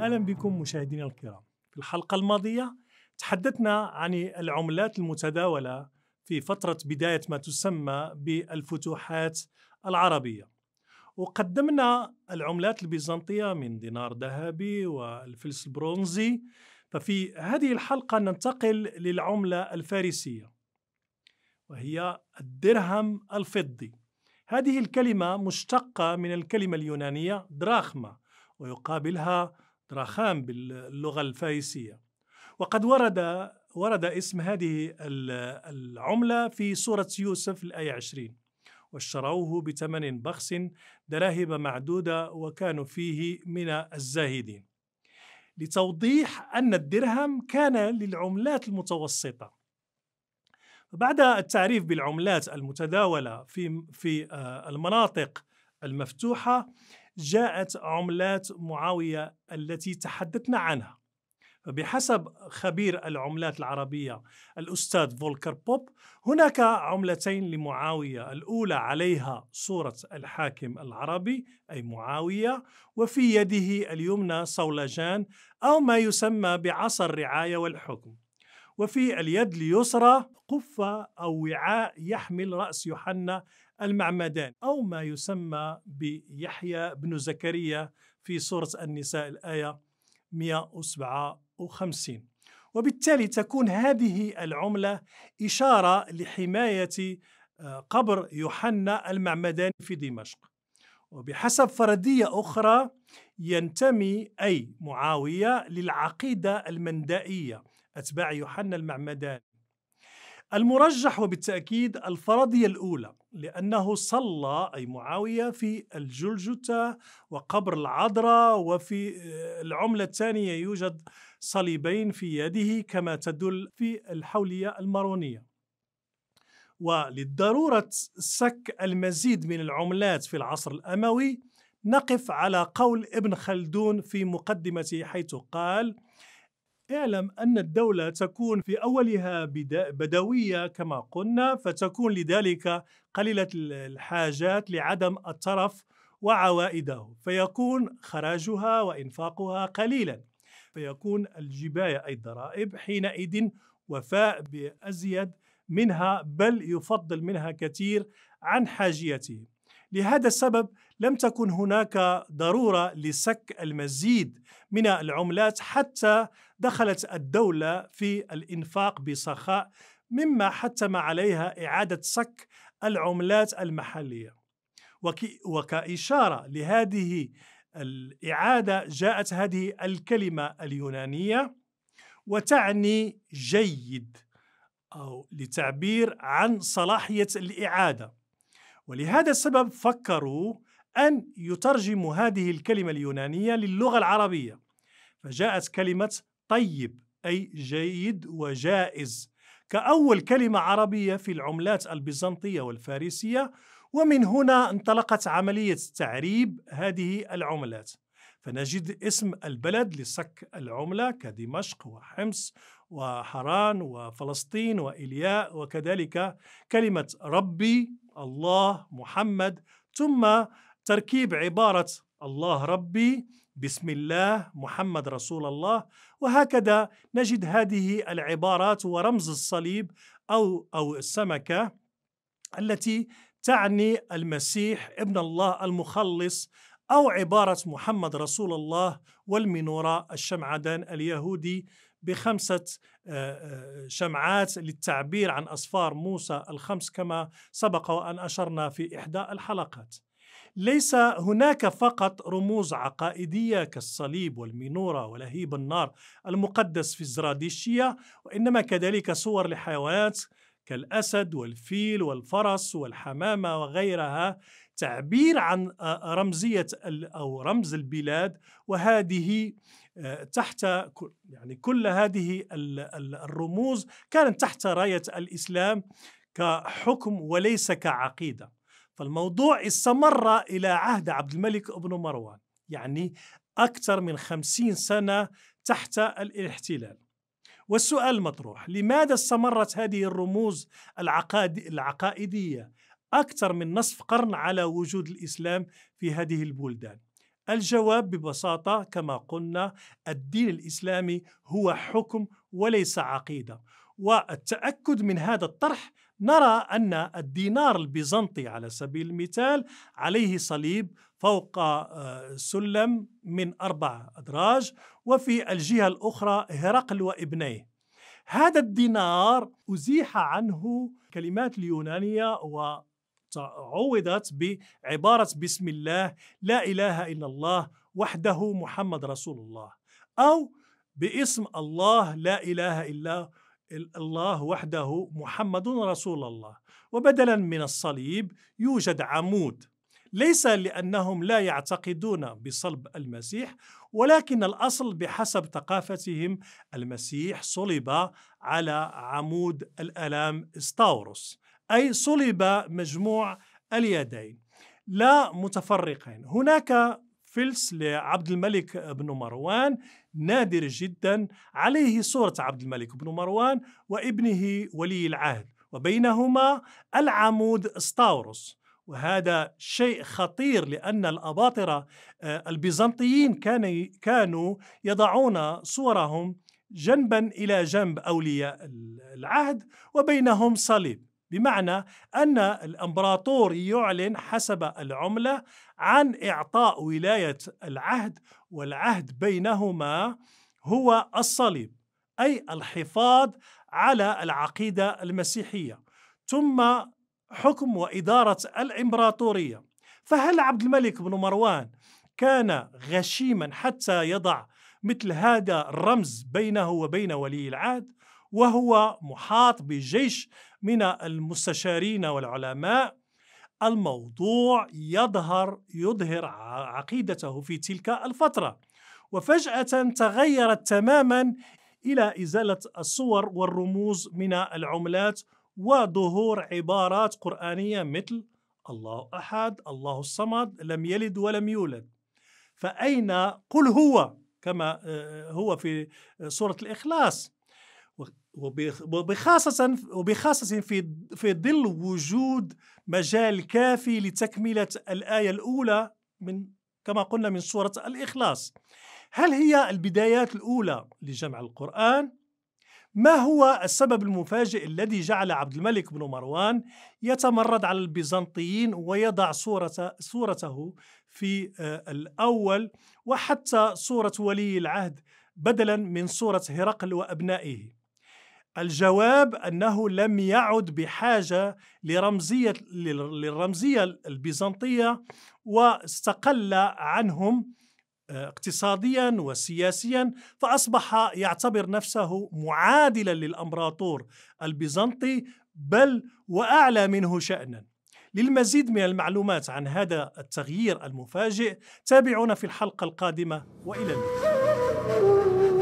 اهلا بكم مشاهدينا الكرام. في الحلقه الماضيه تحدثنا عن العملات المتداوله في فتره بدايه ما تسمى بالفتوحات العربيه. وقدمنا العملات البيزنطيه من دينار ذهبي والفلس البرونزي ففي هذه الحلقه ننتقل للعمله الفارسيه وهي الدرهم الفضي. هذه الكلمه مشتقه من الكلمه اليونانيه دراخما ويقابلها دراخام باللغة الفارسية وقد ورد ورد اسم هذه العملة في سورة يوسف الآية 20 واشتروه بثمن بخس دراهم معدودة وكانوا فيه من الزاهدين لتوضيح أن الدرهم كان للعملات المتوسطة بعد التعريف بالعملات المتداولة في في آه، المناطق المفتوحة جاءت عملات معاوية التي تحدثنا عنها بحسب خبير العملات العربية الأستاذ فولكر بوب هناك عملتين لمعاوية الأولى عليها صورة الحاكم العربي أي معاوية وفي يده اليمنى صولجان أو ما يسمى بعصا الرعاية والحكم وفي اليد اليسرى قفة أو وعاء يحمل رأس يوحنا المعمدان أو ما يسمى بيحيى بن زكريا في سورة النساء الآية 157 وبالتالي تكون هذه العملة إشارة لحماية آه، قبر يوحنا المعمدان في دمشق وبحسب فردية أخرى ينتمي أي معاوية للعقيدة المندائية أتباع يوحنا المعمدان المرجح وبالتأكيد الفرضية الأولى لأنه صلى أي معاوية في الجلجتة وقبر العذراء وفي آه، العملة الثانية يوجد صليبين في يده كما تدل في الحولية المارونية وللضرورة سك المزيد من العملات في العصر الأموي نقف على قول ابن خلدون في مقدمته حيث قال اعلم أن الدولة تكون في أولها بدوية كما قلنا فتكون لذلك قليلة الحاجات لعدم الترف وعوائده فيكون خراجها وإنفاقها قليلا فيكون الجباية أي الضرائب حينئذ وفاء بأزيد منها بل يفضل منها كثير عن حاجيته لهذا السبب لم تكن هناك ضروره لسك المزيد من العملات حتى دخلت الدوله في الانفاق بسخاء مما حتم عليها اعاده سك العملات المحليه وكاشاره لهذه الاعاده جاءت هذه الكلمه اليونانيه وتعني جيد او لتعبير عن صلاحيه الاعاده ولهذا السبب فكروا أن يترجموا هذه الكلمة اليونانية للغة العربية فجاءت كلمة طيب أي جيد وجائز كأول كلمة عربية في العملات البيزنطية والفارسية ومن هنا انطلقت عملية تعريب هذه العملات فنجد اسم البلد لصك العملة كدمشق وحمص وحران وفلسطين وإلياء وكذلك كلمة ربي الله محمد ثم تركيب عبارة الله ربي بسم الله محمد رسول الله وهكذا نجد هذه العبارات ورمز الصليب أو أو السمكة التي تعني المسيح ابن الله المخلص أو عبارة محمد رسول الله والمنورة الشمعدان اليهودي بخمسة شمعات للتعبير عن أسفار موسى الخمس كما سبق وأن أشرنا في إحدى الحلقات ليس هناك فقط رموز عقائدية كالصليب والمينورة ولهيب النار المقدس في الزراديشية وإنما كذلك صور لحيوانات كالاسد والفيل والفرس والحمامه وغيرها تعبير عن آه، آه، رمزيه او رمز البلاد وهذه آه، تحت يعني كل هذه الرموز كانت تحت رايه الاسلام كحكم وليس كعقيده فالموضوع استمر الى عهد عبد الملك بن مروان يعني اكثر من خمسين سنه تحت الاحتلال والسؤال المطروح لماذا استمرت هذه الرموز العقاد العقائدية أكثر من نصف قرن على وجود الإسلام في هذه البلدان الجواب ببساطة كما قلنا الدين الإسلامي هو حكم وليس عقيدة والتأكد من هذا الطرح نرى أن الدينار البيزنطي على سبيل المثال عليه صليب فوق آه، سلم من أربع أدراج وفي الجهة الأخرى هرقل وابنيه هذا الدينار أزيح عنه كلمات اليونانية وعوضت بعبارة بسم الله لا إله إلا الله وحده محمد رسول الله أو باسم الله لا إله إلا الله وحده محمد رسول الله وبدلا من الصليب يوجد عمود ليس لانهم لا يعتقدون بصلب المسيح ولكن الاصل بحسب ثقافتهم المسيح صلب على عمود الالام استاوروس اي صلب مجموع اليدين لا متفرقين هناك فلس لعبد الملك بن مروان نادر جدا عليه صورة عبد الملك بن مروان وابنه ولي العهد وبينهما العمود ستاوروس وهذا شيء خطير لأن الأباطرة آه، البيزنطيين كانوا يضعون صورهم جنبا إلى جنب أولياء العهد وبينهم صليب بمعنى أن الأمبراطور يعلن حسب العملة عن إعطاء ولاية العهد والعهد بينهما هو الصليب أي الحفاظ على العقيدة المسيحية ثم حكم وإدارة الإمبراطورية فهل عبد الملك بن مروان كان غشيما حتى يضع مثل هذا الرمز بينه وبين ولي العهد وهو محاط بجيش من المستشارين والعلماء الموضوع يظهر يظهر عقيدته في تلك الفتره وفجاه تغيرت تماما الى ازاله الصور والرموز من العملات وظهور عبارات قرآنية مثل الله أحد الله الصمد لم يلد ولم يولد فأين قل هو كما آه، هو في سورة الإخلاص وبخاصة وبخاصة في في ظل وجود مجال كافي لتكملة الآية الأولى من كما قلنا من سورة الإخلاص هل هي البدايات الأولى لجمع القرآن ما هو السبب المفاجئ الذي جعل عبد الملك بن مروان يتمرد على البيزنطيين ويضع صورة صورته في آه، الأول وحتى صورة ولي العهد بدلا من صورة هرقل وأبنائه الجواب أنه لم يعد بحاجة لرمزية للرمزية البيزنطية واستقل عنهم آه، اقتصاديا وسياسيا فأصبح يعتبر نفسه معادلا للأمبراطور البيزنطي بل وأعلى منه شأنا للمزيد من المعلومات عن هذا التغيير المفاجئ تابعونا في الحلقة القادمة وإلى اللقاء